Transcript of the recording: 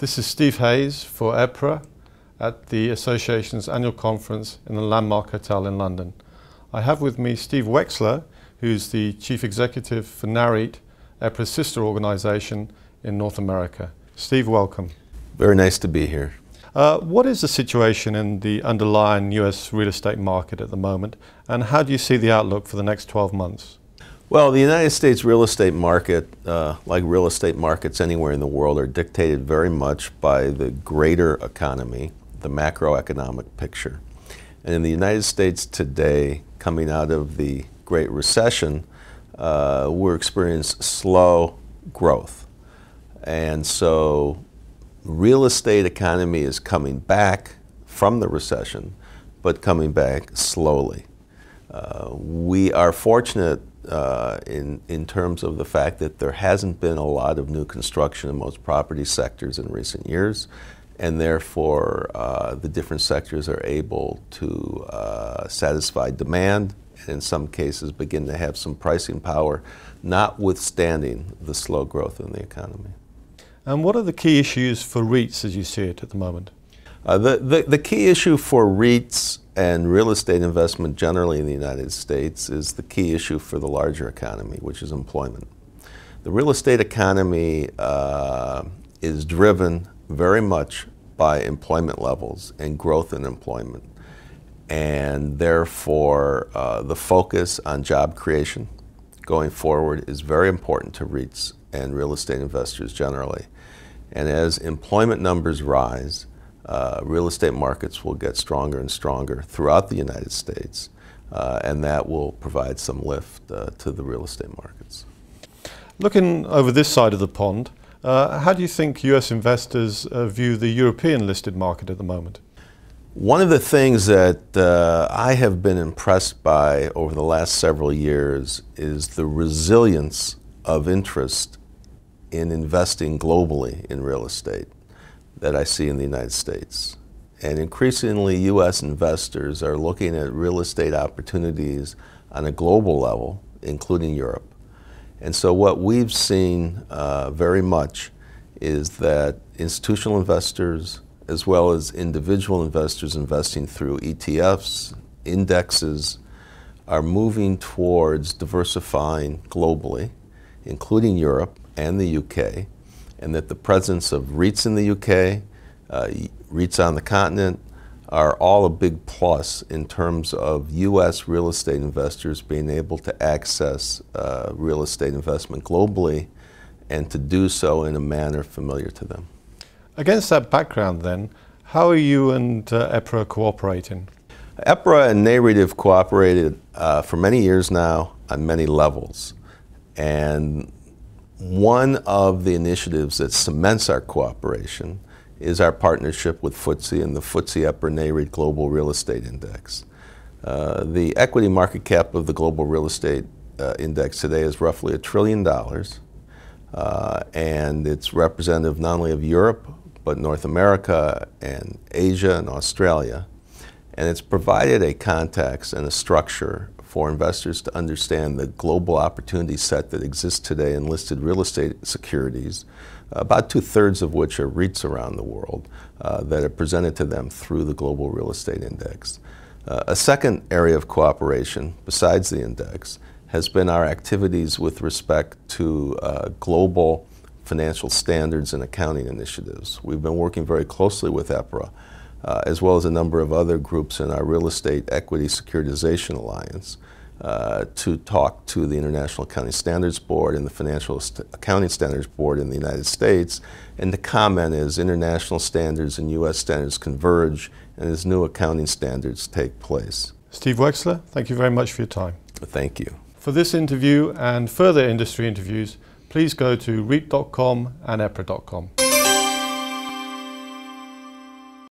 This is Steve Hayes for EPRA at the Association's annual conference in the Landmark Hotel in London. I have with me Steve Wexler, who's the Chief Executive for NAREIT, EPRA's sister organisation in North America. Steve, welcome. Very nice to be here. Uh, what is the situation in the underlying US real estate market at the moment, and how do you see the outlook for the next 12 months? Well, the United States real estate market, uh, like real estate markets anywhere in the world, are dictated very much by the greater economy, the macroeconomic picture. And in the United States today, coming out of the Great Recession, uh, we're experiencing slow growth. And so real estate economy is coming back from the recession, but coming back slowly. Uh, we are fortunate uh, in, in terms of the fact that there hasn't been a lot of new construction in most property sectors in recent years, and therefore uh, the different sectors are able to uh, satisfy demand and in some cases begin to have some pricing power, notwithstanding the slow growth in the economy. And what are the key issues for REITs as you see it at the moment? Uh, the, the, the, key issue for REITs and real estate investment generally in the United States is the key issue for the larger economy, which is employment. The real estate economy uh, is driven very much by employment levels and growth in employment. And therefore, uh, the focus on job creation going forward is very important to REITs and real estate investors generally. And as employment numbers rise, uh, real estate markets will get stronger and stronger throughout the United States, uh, and that will provide some lift uh, to the real estate markets. Looking over this side of the pond, uh, how do you think US investors uh, view the European listed market at the moment? One of the things that uh, I have been impressed by over the last several years is the resilience of interest in investing globally in real estate that I see in the United States. And increasingly, U.S. investors are looking at real estate opportunities on a global level, including Europe. And so, what we've seen uh, very much is that institutional investors, as well as individual investors investing through ETFs, indexes, are moving towards diversifying globally, including Europe and the UK, and that the presence of REITs in the UK, uh, REITs on the continent, are all a big plus in terms of U.S. real estate investors being able to access uh, real estate investment globally and to do so in a manner familiar to them. Against that background then, how are you and uh, EPRA cooperating? EPRA and NAREIT have cooperated uh, for many years now on many levels. And one of the initiatives that cements our cooperation is our partnership with FTSE and the FTSE Upper Nareit Global Real Estate Index. Uh, the equity market cap of the Global Real Estate uh, Index today is roughly a trillion dollars, uh, and it's representative not only of Europe, but North America and Asia and Australia. And it's provided a context and a structure for investors to understand the global opportunity set that exists today in listed real estate securities, about two thirds of which are REITs around the world uh, that are presented to them through the Global Real Estate Index. Uh, a second area of cooperation, besides the index, has been our activities with respect to uh, global financial standards and accounting initiatives. We've been working very closely with EPRA uh, as well as a number of other groups in our Real Estate Equity Securitization Alliance uh, to talk to the International Accounting Standards Board and the Financial St Accounting Standards Board in the United States. And the comment is international standards and U.S. standards converge and as new accounting standards take place. Steve Wexler, thank you very much for your time. Thank you. For this interview and further industry interviews, please go to REIT.com and EPRA.com.